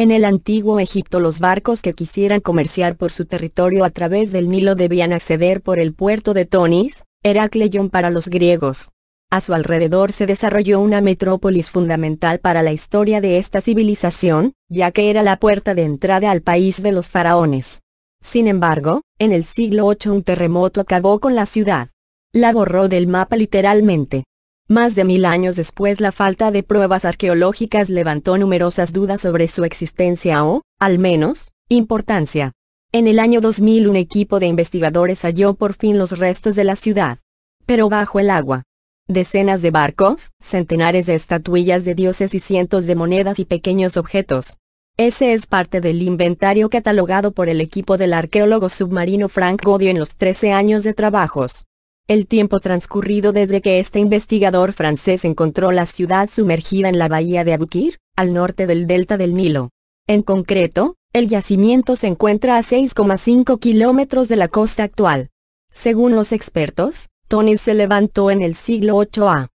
En el antiguo Egipto los barcos que quisieran comerciar por su territorio a través del Nilo debían acceder por el puerto de Tonis, Heracleion para los griegos. A su alrededor se desarrolló una metrópolis fundamental para la historia de esta civilización, ya que era la puerta de entrada al país de los faraones. Sin embargo, en el siglo VIII un terremoto acabó con la ciudad. La borró del mapa literalmente. Más de mil años después la falta de pruebas arqueológicas levantó numerosas dudas sobre su existencia o, al menos, importancia. En el año 2000 un equipo de investigadores halló por fin los restos de la ciudad. Pero bajo el agua. Decenas de barcos, centenares de estatuillas de dioses y cientos de monedas y pequeños objetos. Ese es parte del inventario catalogado por el equipo del arqueólogo submarino Frank Godio en los 13 años de trabajos. El tiempo transcurrido desde que este investigador francés encontró la ciudad sumergida en la bahía de Abukir, al norte del delta del Nilo. En concreto, el yacimiento se encuentra a 6,5 kilómetros de la costa actual. Según los expertos, Tonis se levantó en el siglo 8A.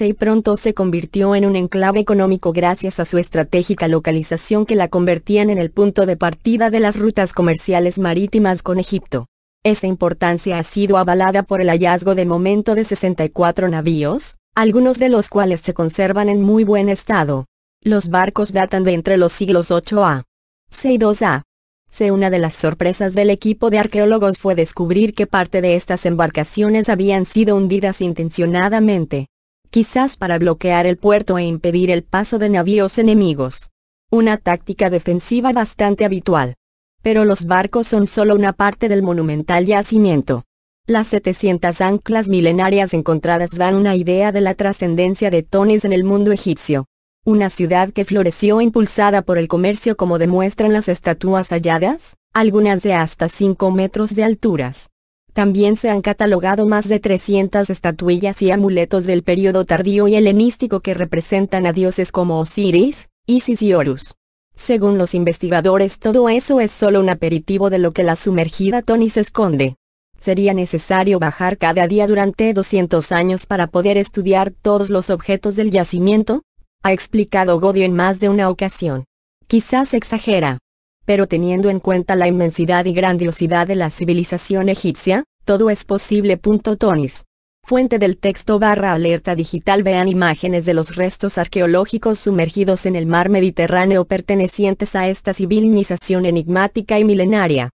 y pronto se convirtió en un enclave económico gracias a su estratégica localización que la convertían en el punto de partida de las rutas comerciales marítimas con Egipto. Esa importancia ha sido avalada por el hallazgo de momento de 64 navíos, algunos de los cuales se conservan en muy buen estado. Los barcos datan de entre los siglos 8A. C y 2A. C. Una de las sorpresas del equipo de arqueólogos fue descubrir que parte de estas embarcaciones habían sido hundidas intencionadamente. Quizás para bloquear el puerto e impedir el paso de navíos enemigos. Una táctica defensiva bastante habitual pero los barcos son solo una parte del monumental yacimiento. Las 700 anclas milenarias encontradas dan una idea de la trascendencia de Tonis en el mundo egipcio. Una ciudad que floreció impulsada por el comercio como demuestran las estatuas halladas, algunas de hasta 5 metros de alturas. También se han catalogado más de 300 estatuillas y amuletos del período tardío y helenístico que representan a dioses como Osiris, Isis y Horus. Según los investigadores todo eso es solo un aperitivo de lo que la sumergida Tony esconde. Sería necesario bajar cada día durante 200 años para poder estudiar todos los objetos del yacimiento, ha explicado Godi en más de una ocasión. Quizás exagera. Pero teniendo en cuenta la inmensidad y grandiosidad de la civilización egipcia, todo es posible. Tonis. Fuente del texto barra alerta digital Vean imágenes de los restos arqueológicos sumergidos en el mar Mediterráneo pertenecientes a esta civilización enigmática y milenaria.